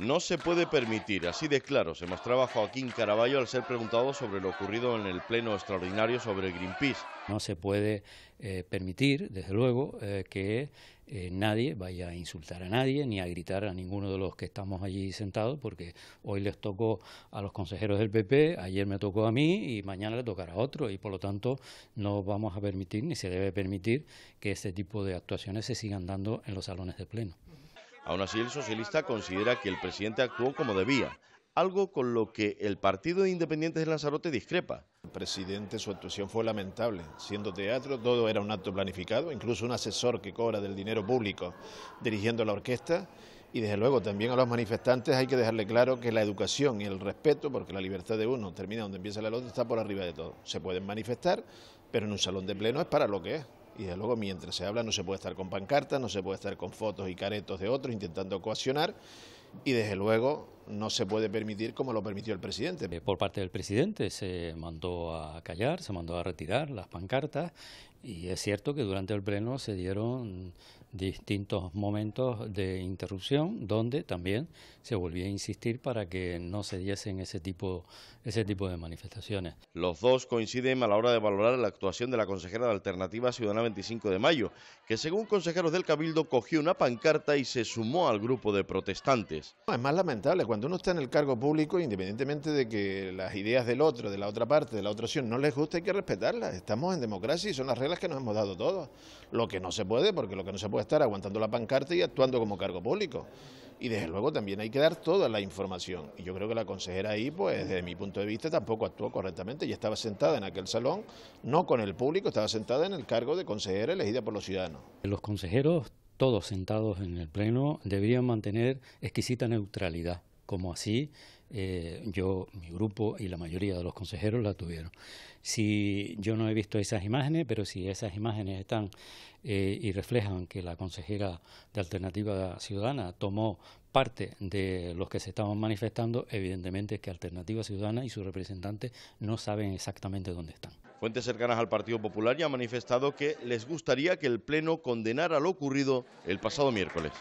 No se puede permitir, así de claro, se mostraba Joaquín Caraballo al ser preguntado sobre lo ocurrido en el Pleno Extraordinario sobre Greenpeace. No se puede eh, permitir, desde luego, eh, que eh, nadie vaya a insultar a nadie ni a gritar a ninguno de los que estamos allí sentados, porque hoy les tocó a los consejeros del PP, ayer me tocó a mí y mañana le tocará a otro, y por lo tanto no vamos a permitir ni se debe permitir que este tipo de actuaciones se sigan dando en los salones de Pleno. Aún así, el socialista considera que el presidente actuó como debía, algo con lo que el Partido de Independientes de Lanzarote discrepa. El presidente, su actuación fue lamentable. Siendo teatro, todo era un acto planificado, incluso un asesor que cobra del dinero público dirigiendo la orquesta. Y desde luego también a los manifestantes hay que dejarle claro que la educación y el respeto, porque la libertad de uno termina donde empieza la del otro, está por arriba de todo. Se pueden manifestar, pero en un salón de pleno es para lo que es. Y desde luego, mientras se habla, no se puede estar con pancartas, no se puede estar con fotos y caretos de otros intentando coaccionar. Y desde luego no se puede permitir como lo permitió el presidente. Eh, por parte del presidente se mandó a callar, se mandó a retirar las pancartas y es cierto que durante el Pleno se dieron distintos momentos de interrupción donde también se volvía a insistir para que no se diesen ese tipo, ese tipo de manifestaciones. Los dos coinciden a la hora de valorar la actuación de la consejera de Alternativa Ciudadana 25 de Mayo, que según consejeros del Cabildo cogió una pancarta y se sumó al grupo de protestantes. Es más lamentable, cuando uno está en el cargo público, independientemente de que las ideas del otro, de la otra parte, de la otra opción no les guste, hay que respetarlas. Estamos en democracia y son las reglas es que nos hemos dado todo, Lo que no se puede, porque lo que no se puede estar aguantando la pancarta y actuando como cargo público. Y desde luego también hay que dar toda la información. Y yo creo que la consejera ahí, pues desde mi punto de vista, tampoco actuó correctamente. Y estaba sentada en aquel salón, no con el público, estaba sentada en el cargo de consejera elegida por los ciudadanos. Los consejeros, todos sentados en el Pleno, deberían mantener exquisita neutralidad como así eh, yo, mi grupo y la mayoría de los consejeros la tuvieron. Si yo no he visto esas imágenes, pero si esas imágenes están eh, y reflejan que la consejera de Alternativa Ciudadana tomó parte de los que se estaban manifestando, evidentemente que Alternativa Ciudadana y su representante no saben exactamente dónde están. Fuentes cercanas al Partido Popular ya han manifestado que les gustaría que el Pleno condenara lo ocurrido el pasado miércoles.